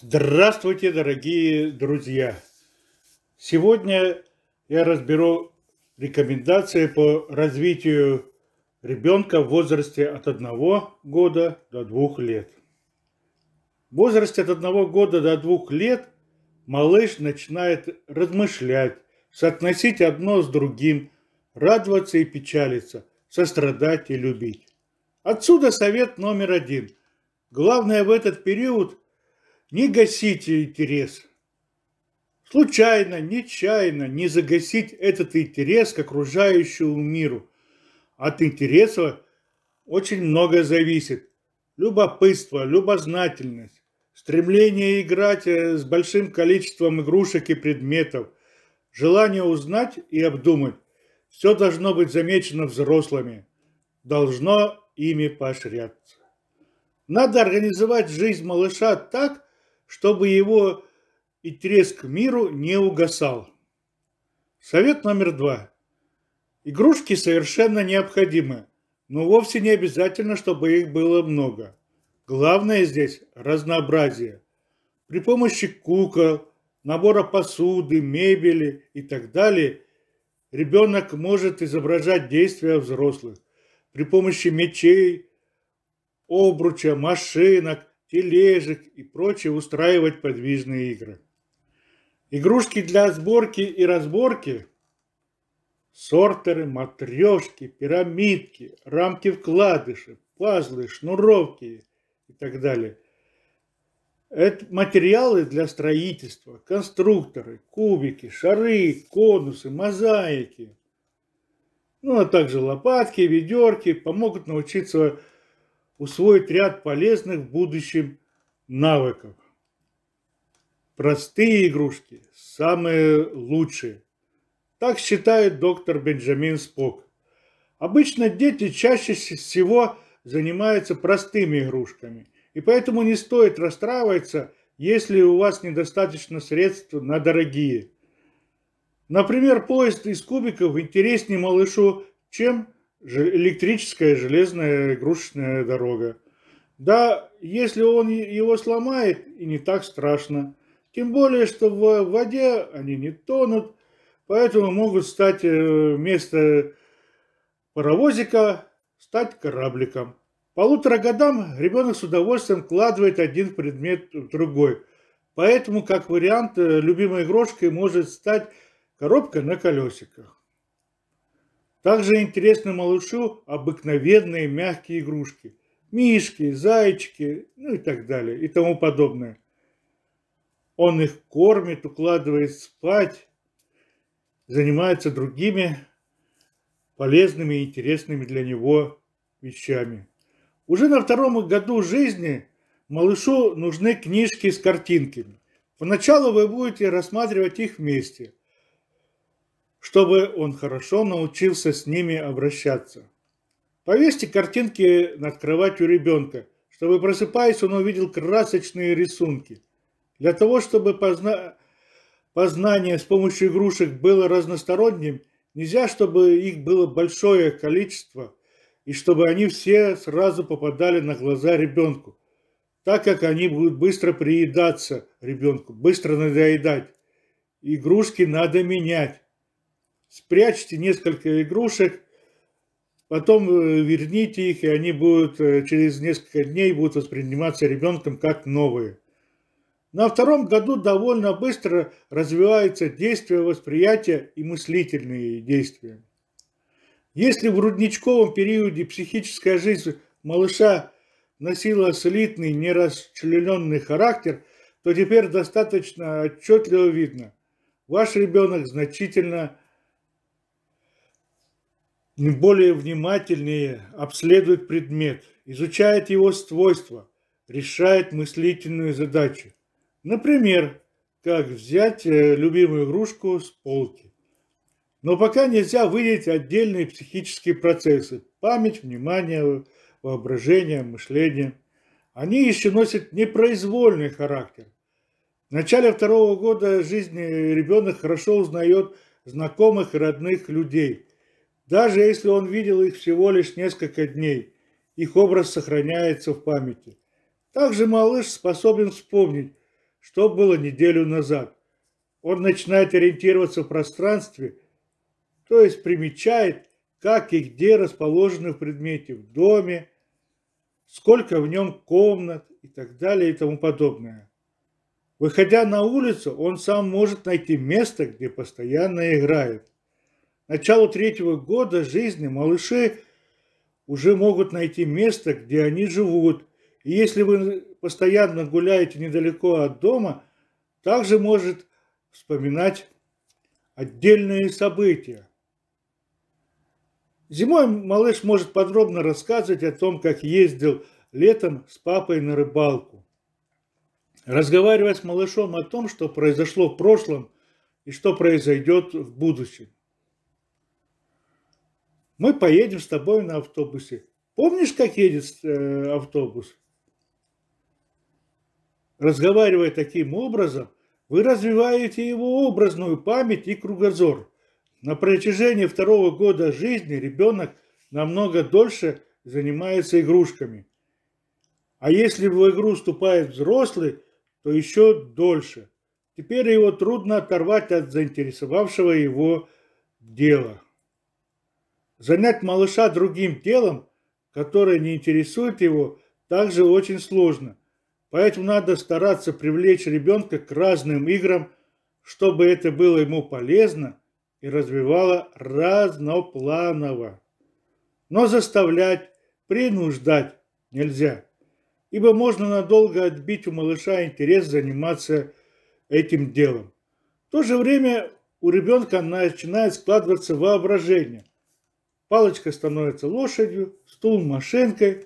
Здравствуйте, дорогие друзья! Сегодня я разберу рекомендации по развитию ребенка в возрасте от 1 года до 2 лет. В возрасте от 1 года до 2 лет малыш начинает размышлять, соотносить одно с другим, радоваться и печалиться, сострадать и любить. Отсюда совет номер один. Главное в этот период не гасите интерес. Случайно, нечаянно не загасить этот интерес к окружающему миру. От интереса очень многое зависит. Любопытство, любознательность, стремление играть э, с большим количеством игрушек и предметов, желание узнать и обдумать. Все должно быть замечено взрослыми, должно ими поощряться. Надо организовать жизнь малыша так, чтобы его интерес к миру не угасал. Совет номер два. Игрушки совершенно необходимы, но вовсе не обязательно, чтобы их было много. Главное здесь разнообразие. При помощи кукол, набора посуды, мебели и так далее ребенок может изображать действия взрослых. При помощи мечей, обруча, машинок, тележек и прочее устраивать подвижные игры. Игрушки для сборки и разборки, сортеры, матрешки, пирамидки, рамки вкладыши, пазлы, шнуровки и так далее. Это материалы для строительства, конструкторы, кубики, шары, конусы, мозаики. Ну, а также лопатки, ведерки помогут научиться усвоить ряд полезных в будущем навыков. Простые игрушки – самые лучшие. Так считает доктор Бенджамин Спок. Обычно дети чаще всего занимаются простыми игрушками, и поэтому не стоит расстраиваться, если у вас недостаточно средств на дорогие. Например, поезд из кубиков интереснее малышу, чем электрическая железная игрушечная дорога. Да, если он его сломает, и не так страшно. Тем более, что в воде они не тонут, поэтому могут стать э, вместо паровозика стать корабликом. Полутора годам ребенок с удовольствием кладывает один предмет в другой. Поэтому, как вариант, э, любимой игрушкой может стать коробка на колесиках. Также интересны малышу обыкновенные мягкие игрушки. Мишки, зайчики, ну и так далее, и тому подобное. Он их кормит, укладывает спать, занимается другими полезными и интересными для него вещами. Уже на втором году жизни малышу нужны книжки с картинками. Поначалу вы будете рассматривать их вместе – чтобы он хорошо научился с ними обращаться. Повесьте картинки над кроватью ребенка, чтобы просыпаясь он увидел красочные рисунки. Для того, чтобы позна... познание с помощью игрушек было разносторонним, нельзя, чтобы их было большое количество и чтобы они все сразу попадали на глаза ребенку, так как они будут быстро приедаться ребенку, быстро надоедать. Игрушки надо менять спрячьте несколько игрушек, потом э, верните их, и они будут э, через несколько дней будут восприниматься ребенком как новые. На втором году довольно быстро развивается действие восприятия и мыслительные действия. Если в грудничковом периоде психическая жизнь малыша носила слитный, нерасчлененный характер, то теперь достаточно отчетливо видно, ваш ребенок значительно более внимательнее обследует предмет, изучает его свойства, решает мыслительную задачу. Например, как взять э, любимую игрушку с полки. Но пока нельзя выделить отдельные психические процессы – память, внимание, воображение, мышление. Они еще носят непроизвольный характер. В начале второго года жизни ребенок хорошо узнает знакомых и родных людей – даже если он видел их всего лишь несколько дней, их образ сохраняется в памяти. Также малыш способен вспомнить, что было неделю назад. Он начинает ориентироваться в пространстве, то есть примечает, как и где расположены предметы в доме, сколько в нем комнат и так далее и тому подобное. Выходя на улицу, он сам может найти место, где постоянно играет – началу третьего года жизни малыши уже могут найти место, где они живут. И если вы постоянно гуляете недалеко от дома, также может вспоминать отдельные события. Зимой малыш может подробно рассказывать о том, как ездил летом с папой на рыбалку. Разговаривая с малышом о том, что произошло в прошлом и что произойдет в будущем мы поедем с тобой на автобусе. Помнишь, как едет э, автобус? Разговаривая таким образом, вы развиваете его образную память и кругозор. На протяжении второго года жизни ребенок намного дольше занимается игрушками. А если в игру вступает взрослый, то еще дольше. Теперь его трудно оторвать от заинтересовавшего его дела. Занять малыша другим телом, которое не интересует его, также очень сложно. Поэтому надо стараться привлечь ребенка к разным играм, чтобы это было ему полезно и развивало разнопланово. Но заставлять, принуждать нельзя, ибо можно надолго отбить у малыша интерес заниматься этим делом. В то же время у ребенка начинает складываться воображение, Палочка становится лошадью, стул машинкой.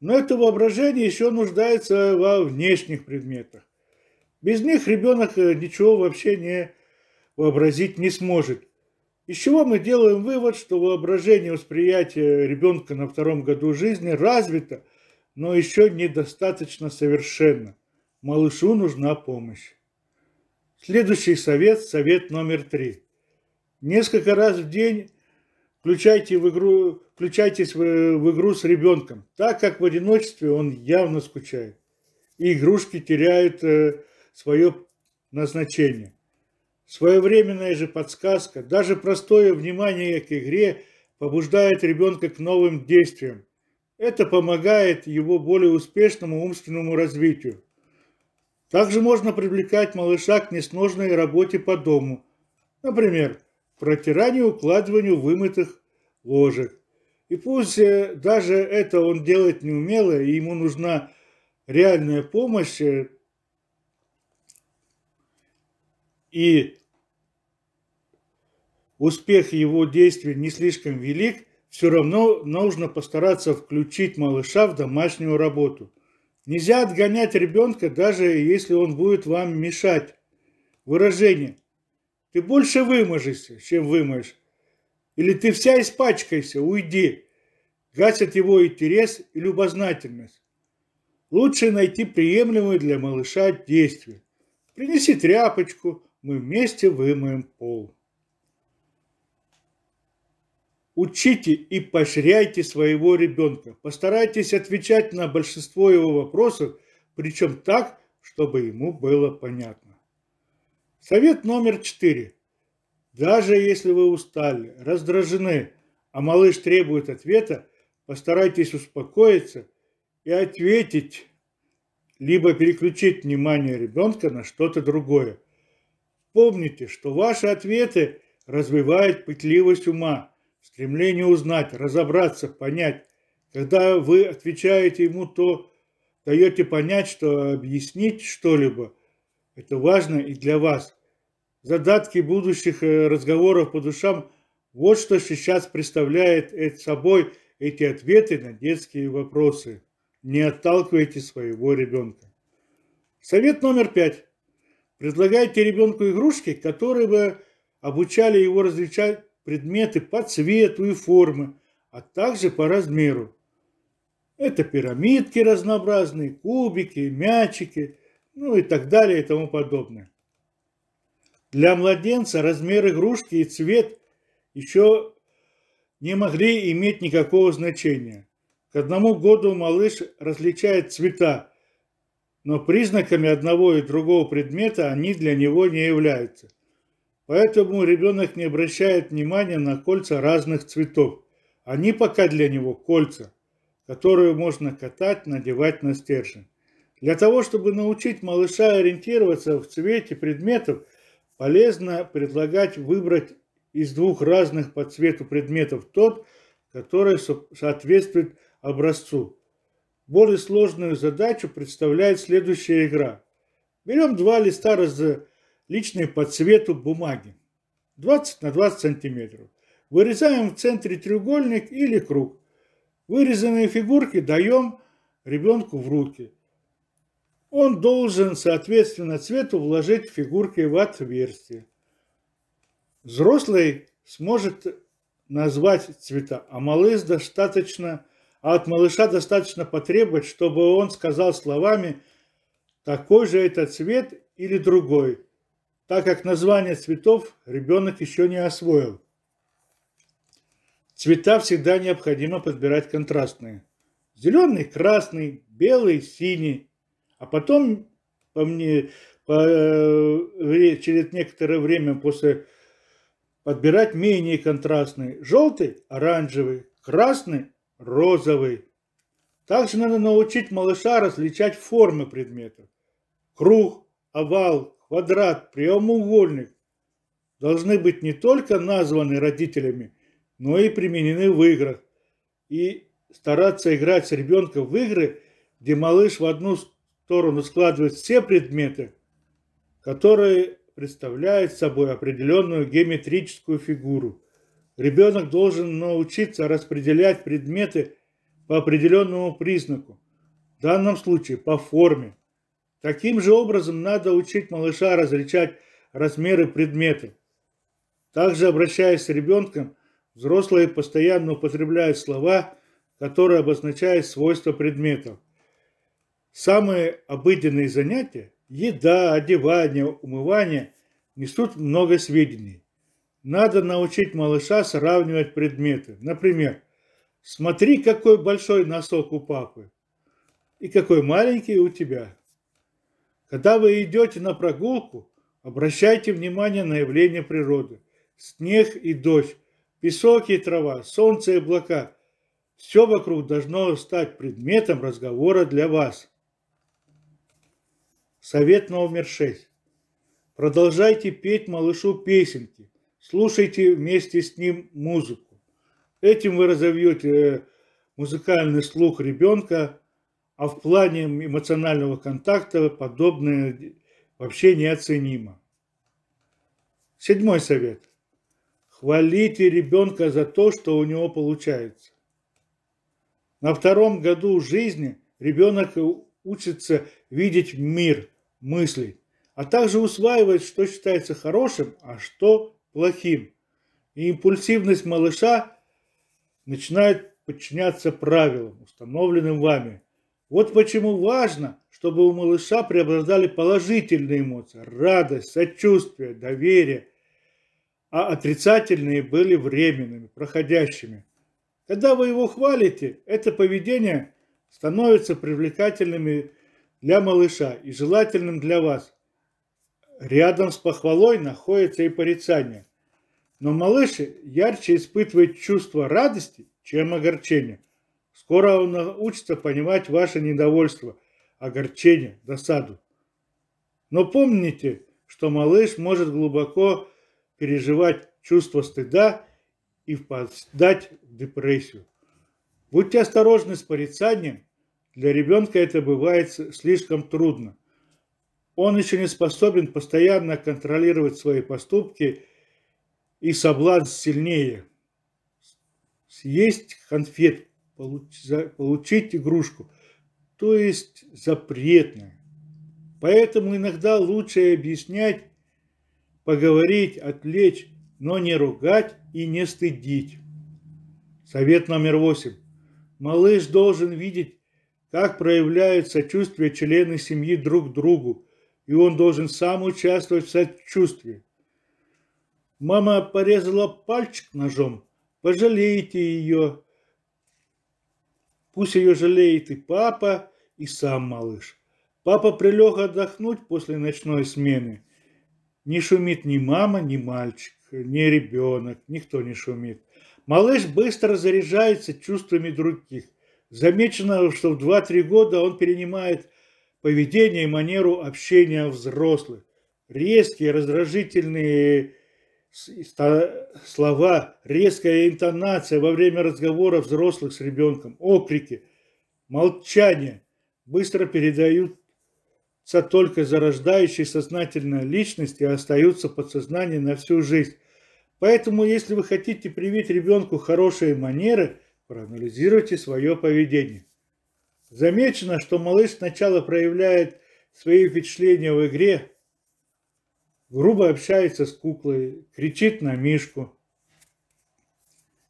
Но это воображение еще нуждается во внешних предметах. Без них ребенок э, ничего вообще не вообразить не сможет. Из чего мы делаем вывод, что воображение восприятия ребенка на втором году жизни развито, но еще недостаточно совершенно. Малышу нужна помощь. Следующий совет, совет номер три. Несколько раз в день включайте в игру, включайтесь в, в игру с ребенком, так как в одиночестве он явно скучает. И игрушки теряют э, свое назначение. Своевременная же подсказка, даже простое внимание к игре побуждает ребенка к новым действиям. Это помогает его более успешному умственному развитию. Также можно привлекать малыша к несложной работе по дому. Например, протиранию, укладыванию вымытых ложек. И пусть э, даже это он делает неумело, и ему нужна реальная помощь, э, и успех его действий не слишком велик, все равно нужно постараться включить малыша в домашнюю работу. Нельзя отгонять ребенка, даже если он будет вам мешать. Выражение ты больше вымажешься, чем вымоешь. Или ты вся испачкайся, уйди. Гасят его интерес и любознательность. Лучше найти приемлемое для малыша действие. Принеси тряпочку, мы вместе вымоем пол. Учите и поощряйте своего ребенка. Постарайтесь отвечать на большинство его вопросов, причем так, чтобы ему было понятно. Совет номер четыре. Даже если вы устали, раздражены, а малыш требует ответа, постарайтесь успокоиться и ответить, либо переключить внимание ребенка на что-то другое. Помните, что ваши ответы развивают пытливость ума, стремление узнать, разобраться, понять. Когда вы отвечаете ему, то даете понять, что объяснить что-либо – это важно и для вас. Задатки будущих э, разговоров по душам – вот что сейчас представляет собой эти ответы на детские вопросы. Не отталкивайте своего ребенка. Совет номер пять. Предлагайте ребенку игрушки, которые бы обучали его различать предметы по цвету и форме, а также по размеру. Это пирамидки разнообразные, кубики, мячики – ну и так далее и тому подобное. Для младенца размер игрушки и цвет еще не могли иметь никакого значения. К одному году малыш различает цвета, но признаками одного и другого предмета они для него не являются. Поэтому ребенок не обращает внимания на кольца разных цветов. Они пока для него кольца, которые можно катать, надевать на стержень. Для того, чтобы научить малыша ориентироваться в цвете предметов, полезно предлагать выбрать из двух разных по цвету предметов тот, который соответствует образцу. Более сложную задачу представляет следующая игра. Берем два листа различные по цвету бумаги. 20 на 20 сантиметров. Вырезаем в центре треугольник или круг. Вырезанные фигурки даем ребенку в руки – он должен, соответственно, цвету вложить фигурки в отверстие. Взрослый сможет назвать цвета, а малыш достаточно, а от малыша достаточно потребовать, чтобы он сказал словами «такой же это цвет» или «другой», так как название цветов ребенок еще не освоил. Цвета всегда необходимо подбирать контрастные. Зеленый – красный, белый – синий, а потом, по мне, по, э, через некоторое время после подбирать менее контрастный. Желтый – оранжевый, красный – розовый. Также надо научить малыша различать формы предметов. Круг, овал, квадрат, прямоугольник должны быть не только названы родителями, но и применены в играх. И стараться играть с ребенком в игры, где малыш в одну Тору складывает все предметы, которые представляют собой определенную геометрическую фигуру. Ребенок должен научиться распределять предметы по определенному признаку, в данном случае по форме. Таким же образом надо учить малыша различать размеры предметов. Также обращаясь с ребенком, взрослые постоянно употребляют слова, которые обозначают свойства предметов – Самые обыденные занятия – еда, одевание, умывание – несут много сведений. Надо научить малыша сравнивать предметы. Например, смотри, какой большой носок у папы и какой маленький у тебя. Когда вы идете на прогулку, обращайте внимание на явления природы. Снег и дождь, песок и трава, солнце и облака – все вокруг должно стать предметом разговора для вас. Совет номер шесть. Продолжайте петь малышу песенки, слушайте вместе с ним музыку. Этим вы разовьете э, музыкальный слух ребенка, а в плане эмоционального контакта подобное вообще неоценимо. Седьмой совет. Хвалите ребенка за то, что у него получается. На втором году жизни ребенок учится видеть мир мыслей, а также усваивает, что считается хорошим, а что плохим. И импульсивность малыша начинает подчиняться правилам, установленным вами. Вот почему важно, чтобы у малыша преобладали положительные эмоции, радость, сочувствие, доверие, а отрицательные были временными, проходящими. Когда вы его хвалите, это поведение становится привлекательными для малыша и желательным для вас. Рядом с похвалой находится и порицание. Но малыш ярче испытывает чувство радости, чем огорчения. Скоро он научится понимать ваше недовольство, огорчение, досаду. Но помните, что малыш может глубоко переживать чувство стыда и впадать в депрессию. Будьте осторожны с порицанием для ребенка это бывает слишком трудно. Он еще не способен постоянно контролировать свои поступки, и соблазн сильнее. Съесть конфет, получить игрушку, то есть запретное. Поэтому иногда лучше объяснять, поговорить, отвлечь, но не ругать и не стыдить. Совет номер восемь. Малыш должен видеть как проявляют сочувствие члены семьи друг другу, и он должен сам участвовать в сочувствии. Мама порезала пальчик ножом, пожалеете ее. Пусть ее жалеет и папа, и сам малыш. Папа прилег отдохнуть после ночной смены. Не шумит ни мама, ни мальчик, ни ребенок, никто не шумит. Малыш быстро заряжается чувствами других. Замечено, что в 2-3 года он перенимает поведение и манеру общения взрослых. Резкие, раздражительные слова, резкая интонация во время разговора взрослых с ребенком, окрики, молчание быстро передаются только зарождающей сознательной личности, и а остаются в подсознании на всю жизнь. Поэтому, если вы хотите привить ребенку хорошие манеры, Проанализируйте свое поведение. Замечено, что малыш сначала проявляет свои впечатления в игре, грубо общается с куклой, кричит на мишку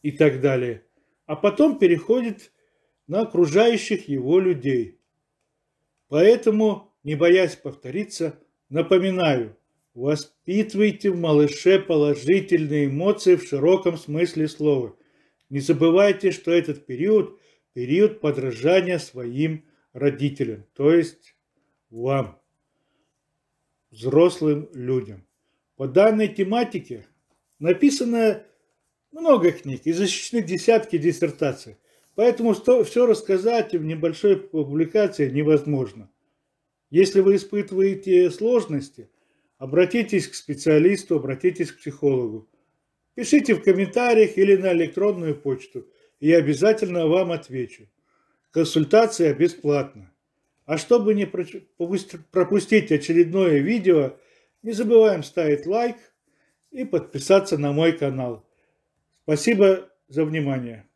и так далее, а потом переходит на окружающих его людей. Поэтому, не боясь повториться, напоминаю, воспитывайте в малыше положительные эмоции в широком смысле слова – не забывайте, что этот период – период подражания своим родителям, то есть вам, взрослым людям. По данной тематике написано много книг и защищены десятки диссертаций. Поэтому все рассказать в небольшой публикации невозможно. Если вы испытываете сложности, обратитесь к специалисту, обратитесь к психологу. Пишите в комментариях или на электронную почту, я обязательно вам отвечу. Консультация бесплатна. А чтобы не пропустить очередное видео, не забываем ставить лайк и подписаться на мой канал. Спасибо за внимание.